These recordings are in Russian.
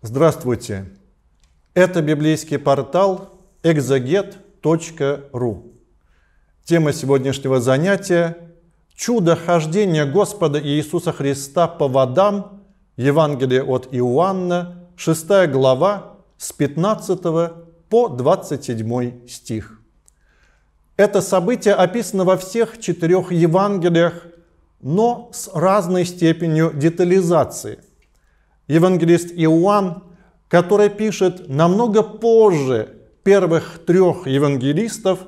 Здравствуйте! Это библейский портал exeget.ru. Тема сегодняшнего занятия – «Чудо хождения Господа Иисуса Христа по водам» Евангелие от Иоанна, 6 глава, с 15 по 27 стих. Это событие описано во всех четырех Евангелиях, но с разной степенью детализации – евангелист Иоанн, который пишет намного позже первых трех евангелистов,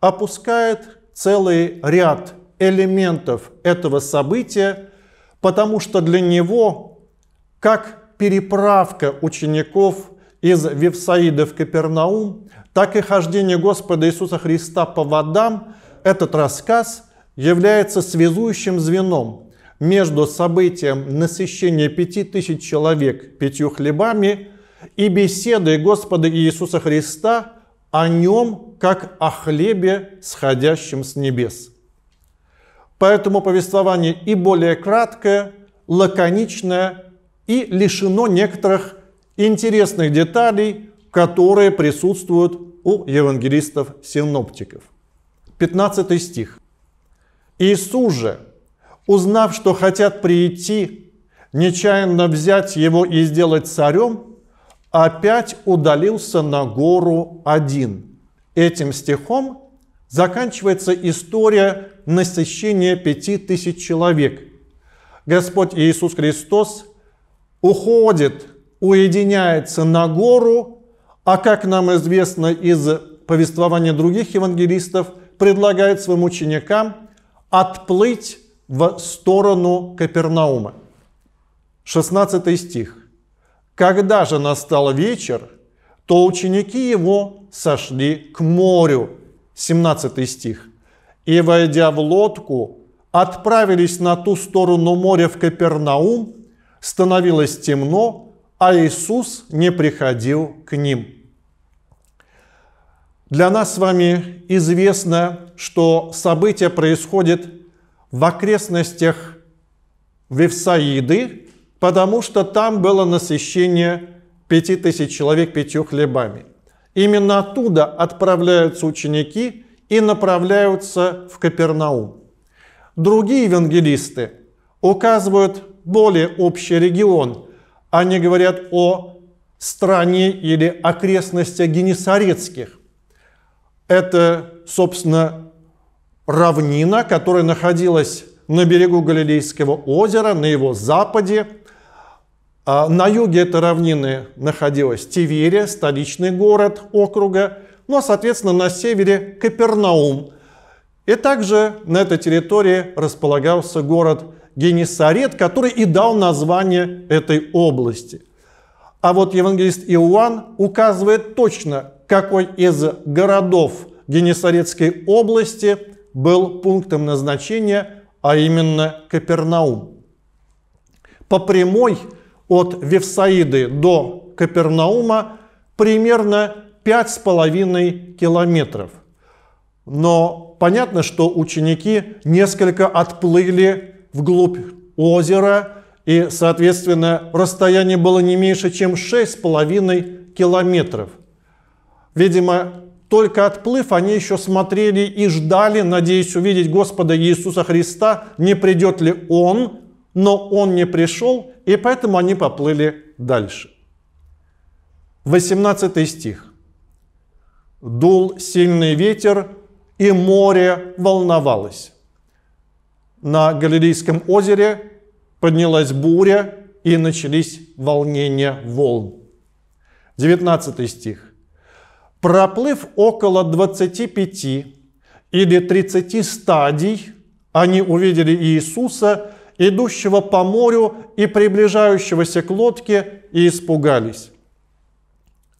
опускает целый ряд элементов этого события, потому что для него, как переправка учеников из Вифсаида в Капернаум, так и хождение Господа Иисуса Христа по водам, этот рассказ является связующим звеном между событием насыщения пяти тысяч человек пятью хлебами и беседой Господа Иисуса Христа о нем, как о хлебе, сходящем с небес. Поэтому повествование и более краткое, лаконичное и лишено некоторых интересных деталей, которые присутствуют у евангелистов-синоптиков. 15 стих. «Иисус же, узнав, что хотят прийти, нечаянно взять его и сделать царем, опять удалился на гору один. Этим стихом заканчивается история насыщения пяти тысяч человек. Господь Иисус Христос уходит, уединяется на гору, а как нам известно из повествования других евангелистов, предлагает своим ученикам отплыть в сторону Капернаума. 16 стих. Когда же настал вечер, то ученики его сошли к морю. 17 стих. И, войдя в лодку, отправились на ту сторону моря в Капернаум, становилось темно, а Иисус не приходил к ним. Для нас с вами известно, что событие происходит в окрестностях Вифсаиды, потому что там было насыщение пяти тысяч человек пятью хлебами. Именно оттуда отправляются ученики и направляются в Капернаум. Другие евангелисты указывают более общий регион. Они говорят о стране или окрестностях Генесарецких. Это, собственно, равнина, которая находилась на берегу Галилейского озера, на его западе. А, на юге этой равнины находилась Тиверия, столичный город округа, ну а, соответственно, на севере Капернаум. И также на этой территории располагался город Генесарет, который и дал название этой области. А вот евангелист Иоанн указывает точно, какой из городов Генесаретской области был пунктом назначения, а именно Капернаум. По прямой от Вифсаиды до Капернаума примерно 5,5 километров. Но понятно, что ученики несколько отплыли вглубь озера, и, соответственно, расстояние было не меньше, чем 6,5 километров. Видимо, только отплыв, они еще смотрели и ждали, надеясь увидеть Господа Иисуса Христа, не придет ли Он, но Он не пришел, и поэтому они поплыли дальше. 18 стих. «Дул сильный ветер, и море волновалось. На Галилейском озере поднялась буря, и начались волнения волн». 19 стих. Проплыв около 25 или 30 стадий, они увидели Иисуса, идущего по морю и приближающегося к лодке, и испугались.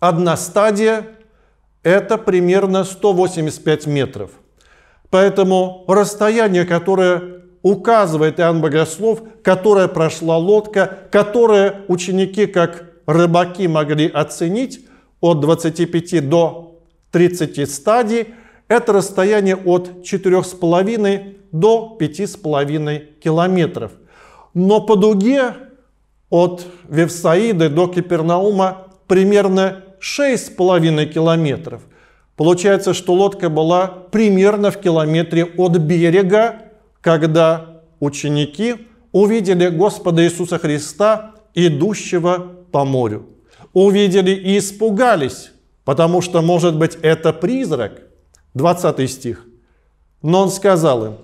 Одна стадия – это примерно 185 метров. Поэтому расстояние, которое указывает Иоанн Богослов, которое прошла лодка, которое ученики как рыбаки могли оценить, от 25 до 30 стадий – это расстояние от 4,5 до 5,5 километров. Но по дуге от Вевсаиды до Кипернаума примерно 6,5 километров. Получается, что лодка была примерно в километре от берега, когда ученики увидели Господа Иисуса Христа, идущего по морю увидели и испугались, потому что, может быть, это призрак. 20 стих. Но он сказал им,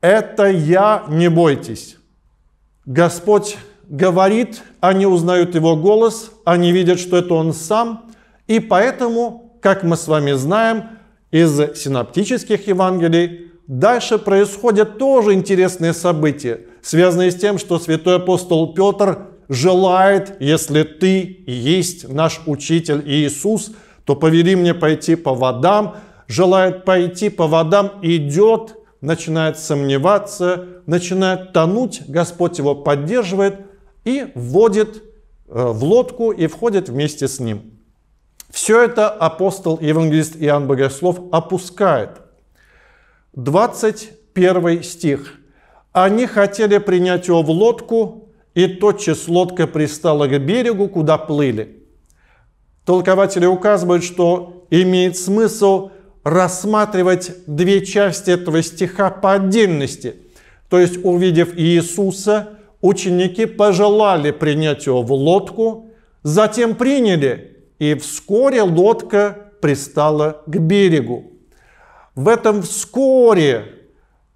это я, не бойтесь. Господь говорит, они узнают его голос, они видят, что это он сам, и поэтому, как мы с вами знаем, из синаптических Евангелий дальше происходят тоже интересные события, связанные с тем, что святой апостол Петр желает, если ты есть наш учитель Иисус, то повери мне пойти по водам, желает пойти по водам, идет, начинает сомневаться, начинает тонуть, Господь его поддерживает и вводит э, в лодку и входит вместе с ним. Все это апостол евангелист Иоанн Богослов опускает. 21 стих. Они хотели принять его в лодку, и тотчас лодка пристала к берегу, куда плыли. Толкователи указывают, что имеет смысл рассматривать две части этого стиха по отдельности. То есть, увидев Иисуса, ученики пожелали принять его в лодку, затем приняли, и вскоре лодка пристала к берегу. В этом вскоре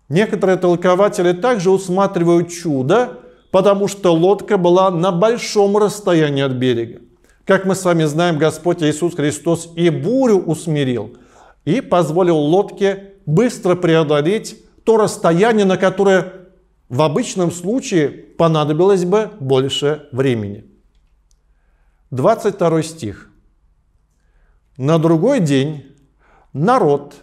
некоторые толкователи также усматривают чудо, потому что лодка была на большом расстоянии от берега. Как мы с вами знаем, Господь Иисус Христос и бурю усмирил, и позволил лодке быстро преодолеть то расстояние, на которое в обычном случае понадобилось бы больше времени. 22 стих. На другой день народ,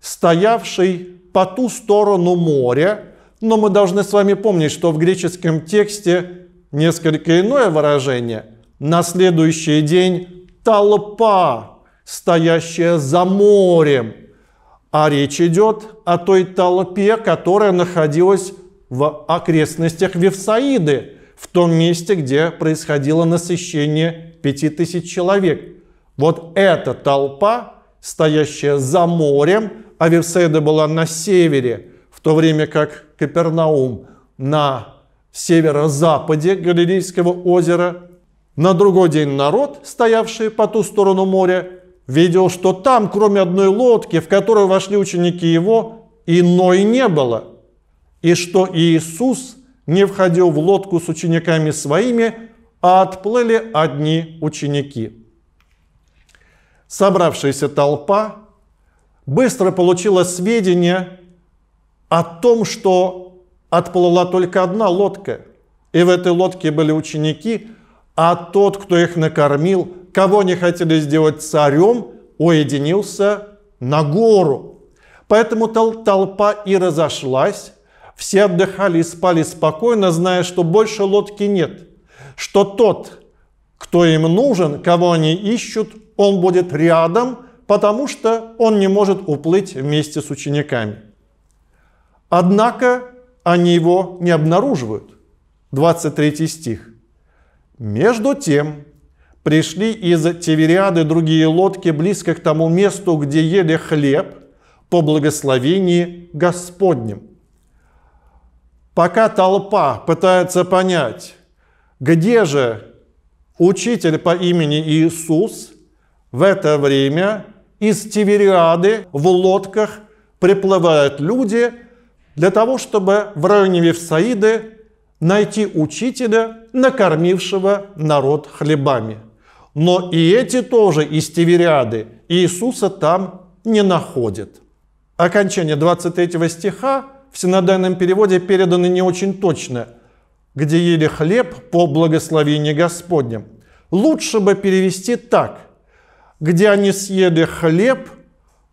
стоявший по ту сторону моря, но мы должны с вами помнить, что в греческом тексте несколько иное выражение. На следующий день толпа, стоящая за морем. А речь идет о той толпе, которая находилась в окрестностях Вифсаиды, в том месте, где происходило насыщение пяти тысяч человек. Вот эта толпа, стоящая за морем, а Вифсаида была на севере – то время как Капернаум на северо-западе Галилейского озера. На другой день народ, стоявший по ту сторону моря, видел, что там, кроме одной лодки, в которую вошли ученики его, иной не было, и что Иисус не входил в лодку с учениками своими, а отплыли одни ученики. Собравшаяся толпа быстро получила сведения о том, что отплыла только одна лодка, и в этой лодке были ученики, а тот, кто их накормил, кого не хотели сделать царем, уединился на гору. Поэтому тол толпа и разошлась, все отдыхали и спали спокойно, зная, что больше лодки нет, что тот, кто им нужен, кого они ищут, он будет рядом, потому что он не может уплыть вместе с учениками. Однако они его не обнаруживают. 23 стих. Между тем пришли из Тевериады другие лодки близко к тому месту, где ели хлеб по благословении Господним. Пока толпа пытается понять, где же учитель по имени Иисус, в это время из Тевериады в лодках приплывают люди – для того, чтобы в районе Вифсаиды найти учителя, накормившего народ хлебами. Но и эти тоже из Тивериады Иисуса там не находят. Окончание 23 стиха в синодальном переводе передано не очень точно, где ели хлеб по благословению Господнем. Лучше бы перевести так, где они съели хлеб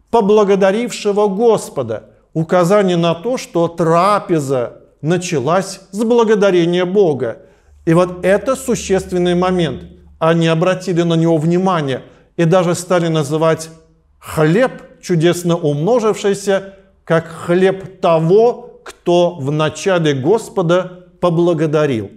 поблагодарившего Господа – указание на то, что трапеза началась с благодарения Бога. И вот это существенный момент. Они обратили на него внимание и даже стали называть хлеб, чудесно умножившийся, как хлеб того, кто в начале Господа поблагодарил.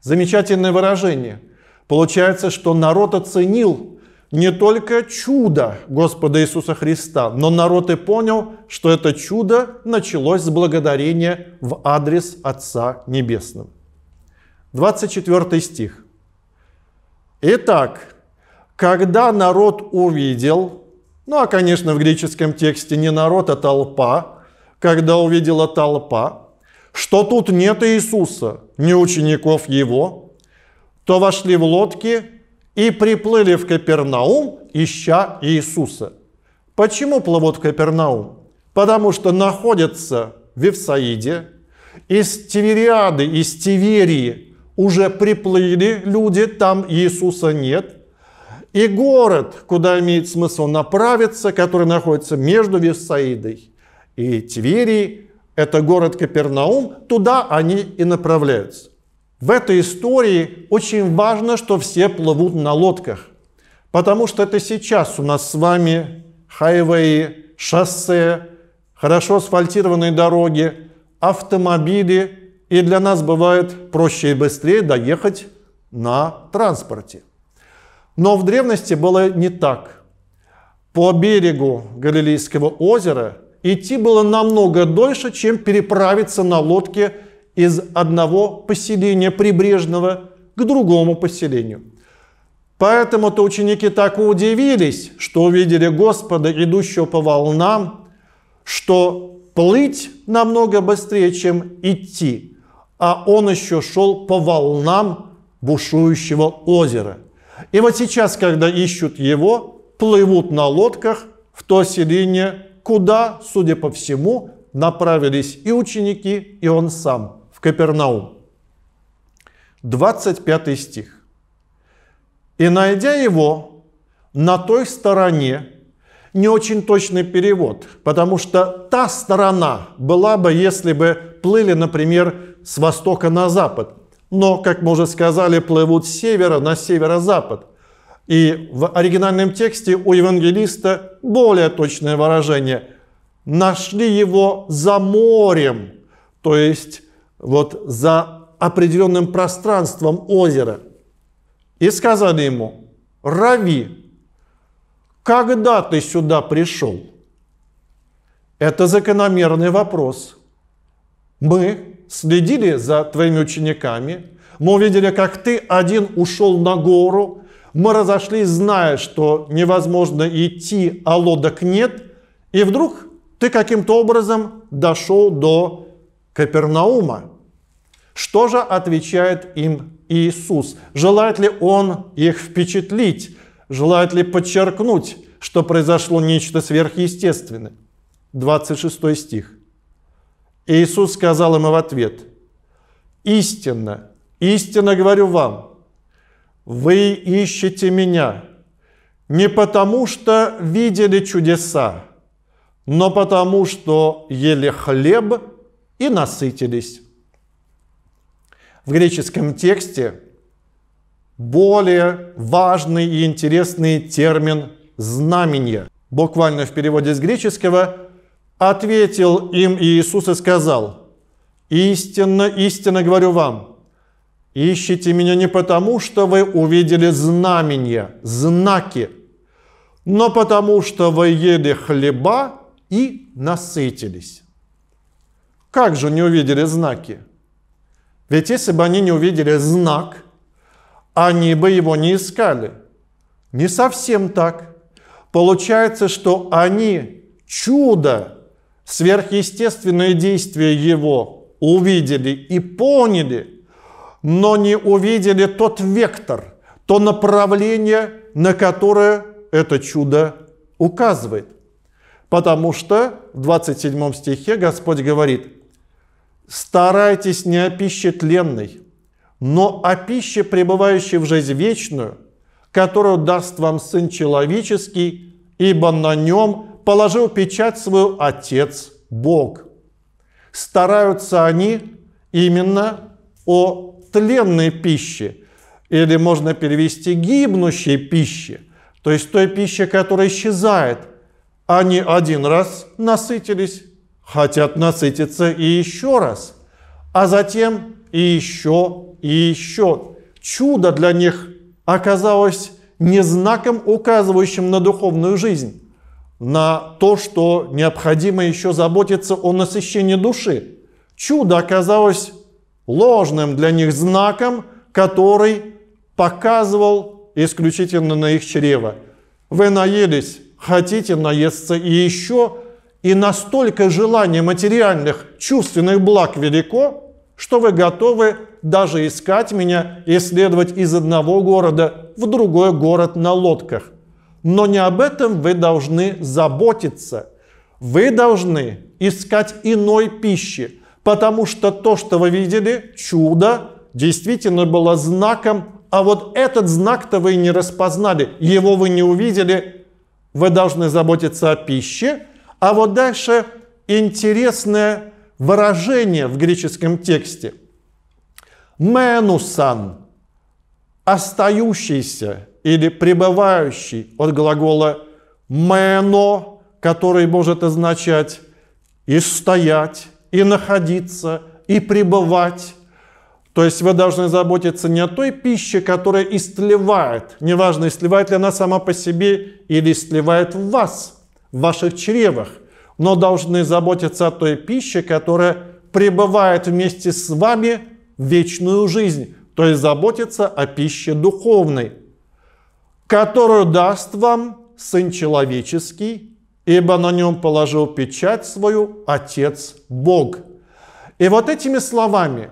Замечательное выражение. Получается, что народ оценил не только чудо Господа Иисуса Христа, но народ и понял, что это чудо началось с благодарения в адрес Отца Небесного. 24 стих. Итак, когда народ увидел, ну а, конечно, в греческом тексте не народ, а толпа, когда увидела толпа, что тут нет Иисуса, ни учеников Его, то вошли в лодки и приплыли в Капернаум, ища Иисуса. Почему плывут в Капернаум? Потому что находятся в Вифсаиде, из Тивериады, из Тиверии уже приплыли люди, там Иисуса нет. И город, куда имеет смысл направиться, который находится между Вифсаидой и Тиверией, это город Капернаум, туда они и направляются. В этой истории очень важно, что все плывут на лодках, потому что это сейчас у нас с вами хайвеи, шоссе, хорошо асфальтированные дороги, автомобили, и для нас бывает проще и быстрее доехать на транспорте. Но в древности было не так. По берегу Галилейского озера идти было намного дольше, чем переправиться на лодке из одного поселения прибрежного к другому поселению. Поэтому-то ученики так и удивились, что увидели Господа, идущего по волнам, что плыть намного быстрее, чем идти, а он еще шел по волнам бушующего озера. И вот сейчас, когда ищут его, плывут на лодках в то селение, куда, судя по всему, направились и ученики, и он сам – в Капернаум. 25 стих. «И найдя его на той стороне, не очень точный перевод, потому что та сторона была бы, если бы плыли, например, с востока на запад. Но, как мы уже сказали, плывут с севера на северо-запад. И в оригинальном тексте у евангелиста более точное выражение. Нашли его за морем, то есть вот за определенным пространством озера. И сказали ему, Рави, когда ты сюда пришел? Это закономерный вопрос. Мы следили за твоими учениками, мы увидели, как ты один ушел на гору, мы разошлись, зная, что невозможно идти, а лодок нет, и вдруг ты каким-то образом дошел до Капернаума. Что же отвечает им Иисус? Желает ли Он их впечатлить? Желает ли подчеркнуть, что произошло нечто сверхъестественное? 26 стих. Иисус сказал им в ответ, «Истинно, истинно говорю вам, вы ищете Меня не потому, что видели чудеса, но потому, что ели хлеб и насытились. В греческом тексте более важный и интересный термин «знамение». Буквально в переводе с греческого «ответил им Иисус и сказал, «Истинно, истинно говорю вам, ищите меня не потому, что вы увидели знамения, знаки, но потому, что вы ели хлеба и насытились». Как же не увидели знаки? Ведь если бы они не увидели знак, они бы его не искали. Не совсем так. Получается, что они чудо, сверхъестественное действие его увидели и поняли, но не увидели тот вектор, то направление, на которое это чудо указывает. Потому что в 27 стихе Господь говорит – старайтесь не о пище тленной, но о пище, пребывающей в жизнь вечную, которую даст вам Сын Человеческий, ибо на нем положил печать свою Отец Бог. Стараются они именно о тленной пище, или можно перевести гибнущей пище, то есть той пище, которая исчезает. Они один раз насытились, хотят насытиться и еще раз, а затем и еще, и еще. Чудо для них оказалось не знаком, указывающим на духовную жизнь, на то, что необходимо еще заботиться о насыщении души. Чудо оказалось ложным для них знаком, который показывал исключительно на их чрево. Вы наелись, хотите наесться и еще, и настолько желание материальных чувственных благ велико, что вы готовы даже искать меня и следовать из одного города в другой город на лодках. Но не об этом вы должны заботиться. Вы должны искать иной пищи, потому что то, что вы видели, чудо, действительно было знаком, а вот этот знак-то вы не распознали, его вы не увидели. Вы должны заботиться о пище – а вот дальше интересное выражение в греческом тексте. Менусан – остающийся или пребывающий от глагола «мено», который может означать и стоять, и находиться, и пребывать. То есть вы должны заботиться не о той пище, которая истлевает, неважно, истлевает ли она сама по себе или истлевает в вас – в ваших чревах, но должны заботиться о той пище, которая пребывает вместе с вами в вечную жизнь, то есть заботиться о пище духовной, которую даст вам Сын Человеческий, ибо на нем положил печать свою Отец Бог. И вот этими словами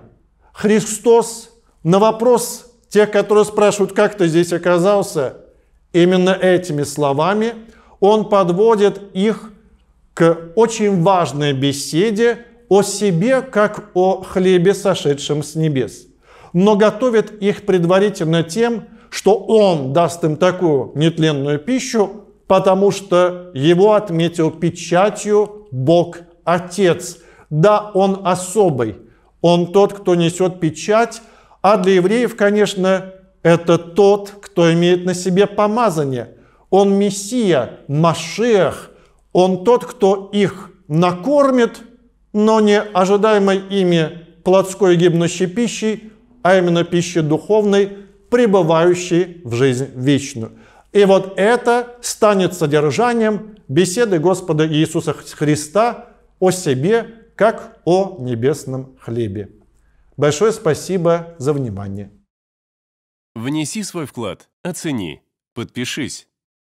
Христос на вопрос тех, которые спрашивают, как ты здесь оказался, именно этими словами он подводит их к очень важной беседе о себе, как о хлебе, сошедшем с небес. Но готовит их предварительно тем, что он даст им такую нетленную пищу, потому что его отметил печатью Бог Отец. Да, он особый, он тот, кто несет печать, а для евреев, конечно, это тот, кто имеет на себе помазание – он Мессия, Машех, он тот, кто их накормит, но не ожидаемой ими плотской гибнущей пищей, а именно пищей духовной, пребывающей в жизнь вечную. И вот это станет содержанием беседы Господа Иисуса Христа о себе, как о небесном хлебе. Большое спасибо за внимание. Внеси свой вклад, оцени, подпишись